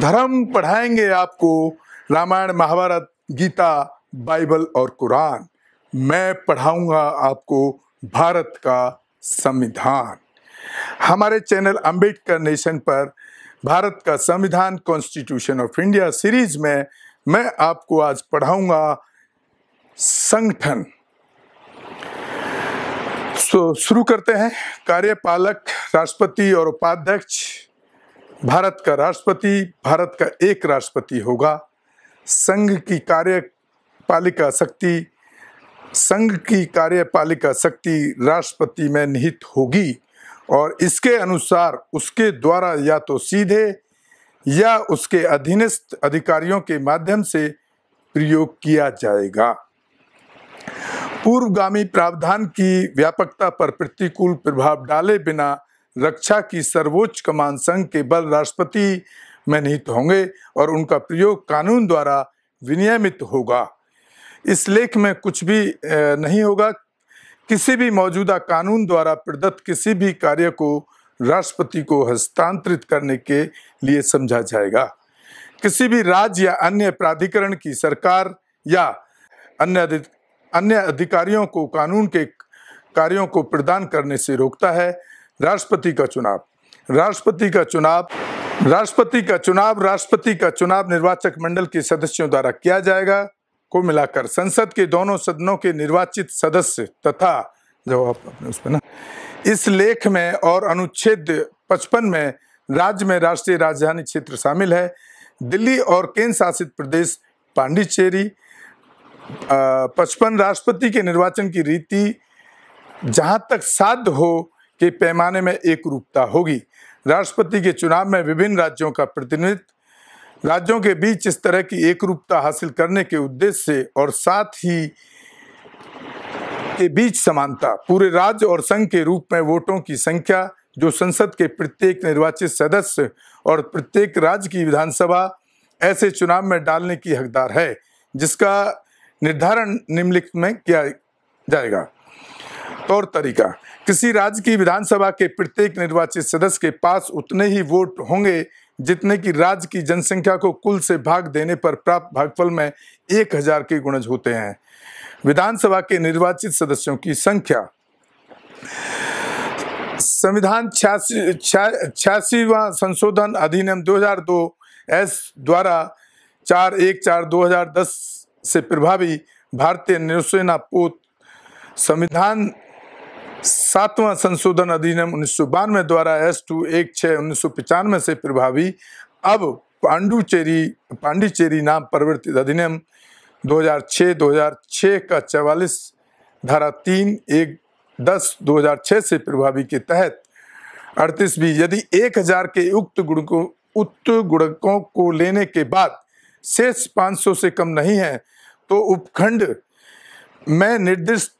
धर्म पढ़ाएंगे आपको रामायण महाभारत गीता बाइबल और कुरान मैं पढ़ाऊंगा आपको भारत का संविधान हमारे चैनल अम्बेडकर नेशन पर भारत का संविधान कॉन्स्टिट्यूशन ऑफ इंडिया सीरीज में मैं आपको आज पढ़ाऊंगा संगठन शुरू करते हैं कार्यपालक राष्ट्रपति और उपाध्यक्ष भारत का राष्ट्रपति भारत का एक राष्ट्रपति होगा संघ की कार्यपालिका शक्ति संघ की कार्यपालिका शक्ति राष्ट्रपति में निहित होगी और इसके अनुसार उसके द्वारा या तो सीधे या उसके अधीनस्थ अधिकारियों के माध्यम से प्रयोग किया जाएगा पूर्वगामी प्रावधान की व्यापकता पर प्रतिकूल प्रभाव डाले बिना रक्षा की सर्वोच्च कमान संघ के बल राष्ट्रपति में निहित तो होंगे और उनका प्रयोग कानून द्वारा विनियमित होगा इस लेख में कुछ भी नहीं होगा किसी भी मौजूदा कानून द्वारा प्रदत्त किसी भी कार्य को राष्ट्रपति को हस्तांतरित करने के लिए समझा जाएगा किसी भी राज्य या अन्य प्राधिकरण की सरकार या अन्य अधिक, अन्य अधिकारियों को कानून के कार्यों को प्रदान करने से रोकता है राष्ट्रपति का चुनाव राष्ट्रपति का चुनाव राष्ट्रपति का चुनाव राष्ट्रपति का चुनाव निर्वाचक मंडल के सदस्यों द्वारा किया जाएगा को मिलाकर संसद के दोनों सदनों के निर्वाचित सदस्य तथा जवाब अपने पर ना इस लेख में और अनुच्छेद 55 में राज्य में राष्ट्रीय राजधानी क्षेत्र शामिल है दिल्ली और केंद्र शासित प्रदेश पांडिचेरी पचपन राष्ट्रपति के निर्वाचन की रीति जहाँ तक साध हो के पैमाने में एक रूपता होगी राष्ट्रपति के चुनाव में विभिन्न राज्यों का प्रतिनिधित्व राज्यों के बीच इस तरह की एक रूपता हासिल करने के उद्देश्य से और साथ ही के बीच समानता पूरे राज्य और संघ के रूप में वोटों की संख्या जो संसद के प्रत्येक निर्वाचित सदस्य और प्रत्येक राज्य की विधानसभा ऐसे चुनाव में डालने की हकदार है जिसका निर्धारण निम्नलिखित में किया जाएगा तौर तरीका किसी राज्य की विधानसभा के प्रत्येक निर्वाचित सदस्य के पास उतने ही वोट होंगे जितने की राज्य की जनसंख्या को कुल से भाग देने पर प्राप्त भागफल में एक हजार के गुणज होते हैं विधानसभा के निर्वाचित सदस्यों की संख्या संविधान छियासी छियासीवा संशोधन अधिनियम 2002 एस द्वारा चार एक चार दस से प्रभावी भारतीय नौसेना पोत संविधान सातवां संशोधन अधिनियम उन्नीस द्वारा एस टू एक छः उन्नीस से प्रभावी अब पांडुचेरी पांडिचेरी नाम परिवर्तित अधिनियम 2006-2006 का चवालीस धारा तीन एक दस दो से प्रभावी के तहत अड़तीसवीं यदि एक हजार के उक्त गुणकों उक्त गुणकों को लेने के बाद शेष 500 से कम नहीं है तो उपखंड में निर्दिष्ट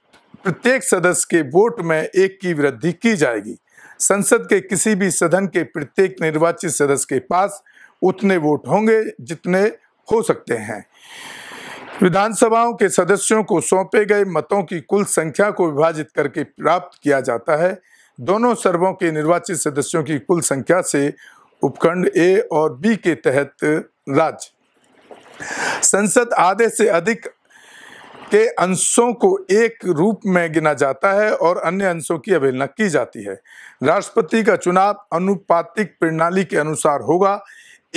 प्रत्येक सदस्य के वोट में एक की वृद्धि की जाएगी संसद के किसी भी सदन के प्रत्येक निर्वाचित सदस्य के पास उतने वोट होंगे जितने हो सकते हैं विधानसभाओं के सदस्यों को सौंपे गए मतों की कुल संख्या को विभाजित करके प्राप्त किया जाता है दोनों सर्वों के निर्वाचित सदस्यों की कुल संख्या से उपखंड ए और बी के तहत राज्य संसद आधे से अधिक के अंशों को एक रूप में गिना जाता है और अन्य अंशों की अवहेलना की जाती है राष्ट्रपति का चुनाव अनुपातिक प्रणाली के अनुसार होगा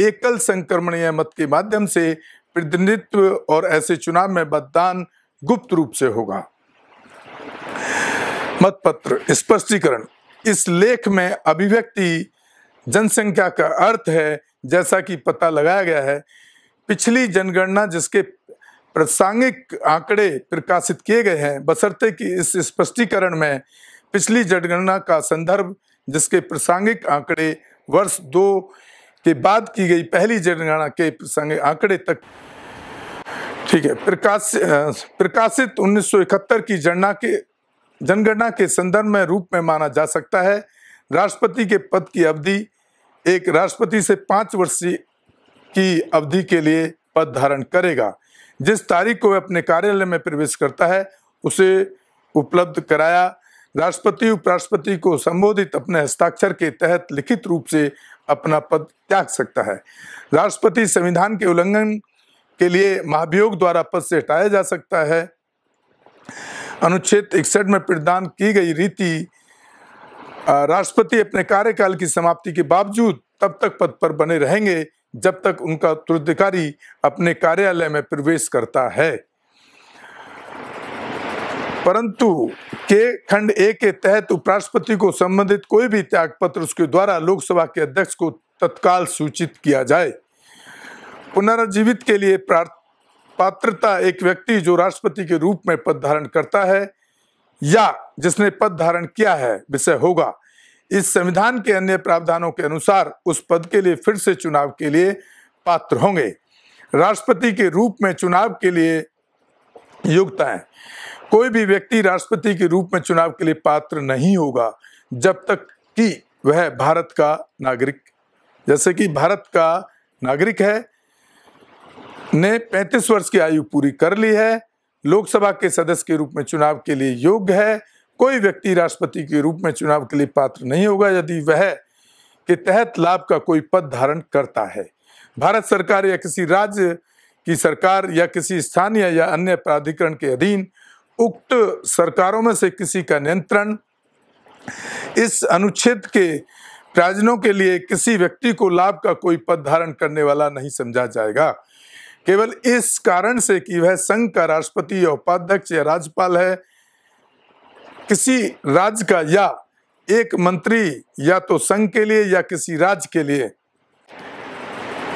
एकल संक्रमणीय मत के माध्यम से प्रतिनिधित्व और ऐसे चुनाव में मतदान गुप्त रूप से होगा मतपत्र स्पष्टीकरण इस लेख में अभिव्यक्ति जनसंख्या का अर्थ है जैसा कि पता लगाया गया है पिछली जनगणना जिसके प्रासंगिक आंकड़े प्रकाशित किए गए हैं बसरते कि इस स्पष्टीकरण में पिछली जनगणना का संदर्भ जिसके प्रासंगिक आंकड़े वर्ष दो के बाद की गई पहली जनगणना के प्रासंगिक आंकड़े तक ठीक है प्रकाश प्रकाशित 1971 की जनगणना के जनगणना के संदर्भ में रूप में माना जा सकता है राष्ट्रपति के पद की अवधि एक राष्ट्रपति से पाँच वर्ष की अवधि के लिए पद धारण करेगा जिस तारीख को वह अपने कार्यालय में प्रवेश करता है उसे उपलब्ध कराया राष्ट्रपति उपराष्ट्रपति को संबोधित अपने हस्ताक्षर के तहत लिखित रूप से अपना पद त्याग सकता है राष्ट्रपति संविधान के उल्लंघन के लिए महाभियोग द्वारा पद से हटाया जा सकता है अनुच्छेद इकसठ में प्रदान की गई रीति राष्ट्रपति अपने कार्यकाल की समाप्ति के बावजूद तब तक पद पर बने रहेंगे जब तक उनका उत्तराधिकारी अपने कार्यालय में प्रवेश करता है परंतु के खंड ए के तहत उपराष्ट्रपति को संबंधित कोई भी त्याग पत्र उसके द्वारा लोकसभा के अध्यक्ष को तत्काल सूचित किया जाए पुनर्जीवित के लिए पात्रता एक व्यक्ति जो राष्ट्रपति के रूप में पद धारण करता है या जिसने पद धारण किया है विषय होगा इस संविधान के अन्य प्रावधानों के अनुसार उस पद के लिए फिर से चुनाव के लिए पात्र होंगे राष्ट्रपति के रूप में चुनाव के लिए योग्यता है कोई भी व्यक्ति राष्ट्रपति के रूप में चुनाव के लिए पात्र नहीं होगा जब तक कि वह भारत का नागरिक जैसे कि भारत का नागरिक है ने 35 वर्ष की आयु पूरी कर ली है लोकसभा के सदस्य के रूप में चुनाव के लिए योग्य है कोई व्यक्ति राष्ट्रपति के रूप में चुनाव के लिए पात्र नहीं होगा यदि वह के तहत लाभ का कोई पद धारण करता है भारत सरकार या किसी राज्य की सरकार या किसी स्थानीय या अन्य प्राधिकरण के अधीन उक्त सरकारों में से किसी का नियंत्रण इस अनुच्छेद के प्रयोजनों के लिए किसी व्यक्ति को लाभ का कोई पद धारण करने वाला नहीं समझा जाएगा केवल इस कारण से कि वह संघ का राष्ट्रपति या उपाध्यक्ष या राज्यपाल है किसी राज्य का या एक मंत्री या तो संघ के लिए या किसी राज्य के लिए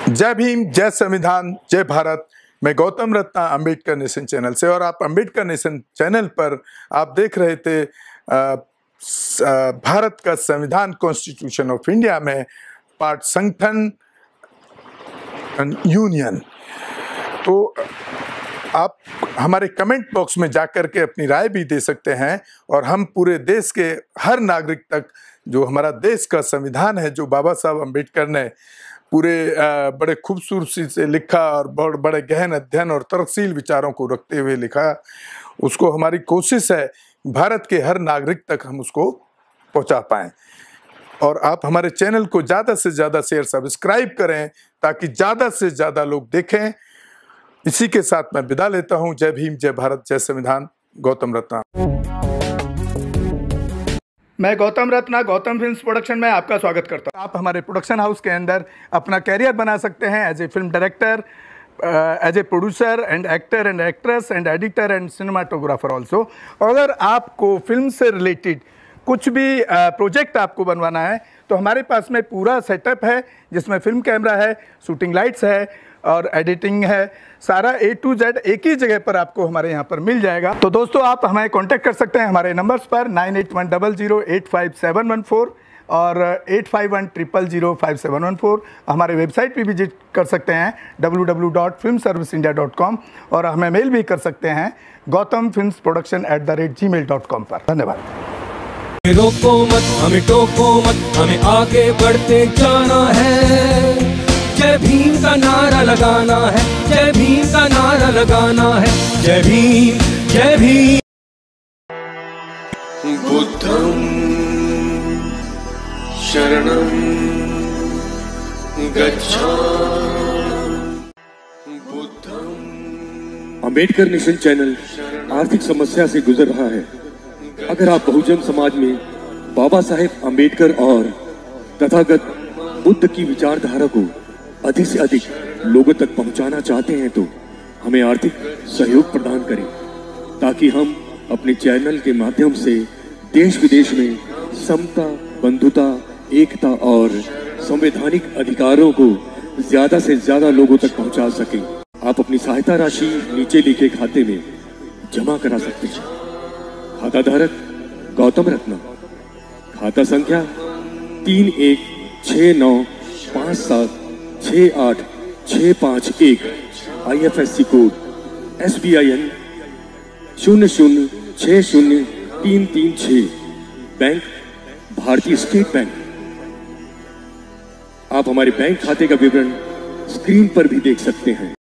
जय भीम जय संविधान जय भारत मैं गौतम रत्ना अंबेडकर नेशन चैनल से और आप अंबेडकर नेशन चैनल पर आप देख रहे थे आ, भारत का संविधान कॉन्स्टिट्यूशन ऑफ इंडिया में पार्ट संगठन यूनियन तो आप हमारे कमेंट बॉक्स में जा कर के अपनी राय भी दे सकते हैं और हम पूरे देश के हर नागरिक तक जो हमारा देश का संविधान है जो बाबा साहब अम्बेडकर ने पूरे बड़े खूबसूरती से लिखा और बहुत बड़े गहन अध्ययन और तरक्सील विचारों को रखते हुए लिखा उसको हमारी कोशिश है भारत के हर नागरिक तक हम उसको पहुंचा पाएँ और आप हमारे चैनल को ज़्यादा से ज़्यादा शेयर सब्सक्राइब करें ताकि ज़्यादा से ज़्यादा लोग देखें इसी के साथ मैं विदा लेता हूँ जय भीम जय भारत जय संविधान गौतम रत्ना मैं गौतम रत्ना गौतम फिल्म्स प्रोडक्शन में आपका स्वागत करता हूँ आप हमारे प्रोडक्शन हाउस के अंदर अपना कैरियर बना सकते हैं as a film director as a producer and actor and actress and editor and cinematographer also अगर आपको फिल्म से रिलेटेड कुछ भी प्रोजेक्ट आपको बनवाना है तो हमारे पास में पूरा सेटअप है जिसमें फिल्म कैमरा है शूटिंग लाइट्स है और एडिटिंग है सारा ए टू जेड एक ही जगह पर आपको हमारे यहाँ पर मिल जाएगा तो दोस्तों आप हमें कांटेक्ट कर सकते हैं हमारे नंबर्स पर nine eight one double zero eight five seven one four और eight five one triple zero five seven one four हमारे वेबसाइट भी विजिट कर सकते हैं W W dot film service India dot com और हमें मेल भी कर सकते हैं Gautam film production at the rate G mail dot com पर धन्यवाद हमें रोको मत हमें टोको मत हमें आगे बढ़ते जाना है जय भीम का नारा लगाना है जय भीम का नारा लगाना है जय भीम जय भीम बुद्धम शरणम बुद्धम अम्बेडकर मिशन चैनल आर्थिक समस्या से गुजर रहा है अगर आप बहुजन समाज में बाबा साहेब अम्बेडकर और तथागत बुद्ध की विचारधारा को अधिक से अधिक लोगों तक पहुंचाना चाहते हैं तो हमें आर्थिक सहयोग प्रदान करें ताकि हम अपने चैनल के माध्यम से देश विदेश में समता बंधुता एकता और संवैधानिक अधिकारों को ज्यादा से ज्यादा लोगों तक पहुंचा सकें आप अपनी सहायता राशि नीचे लिखे खाते में जमा करा सकते हैं खाता धारक गौतम रत्न खाता संख्या तीन एक छ नौ पाँच सात छ आठ छ पाँच एक I F S C code S B I N शून्य शून्य छ शून्य तीन तीन छ बैंक भारतीय स्टेट बैंक आप हमारे बैंक खाते का विवरण स्क्रीन पर भी देख सकते हैं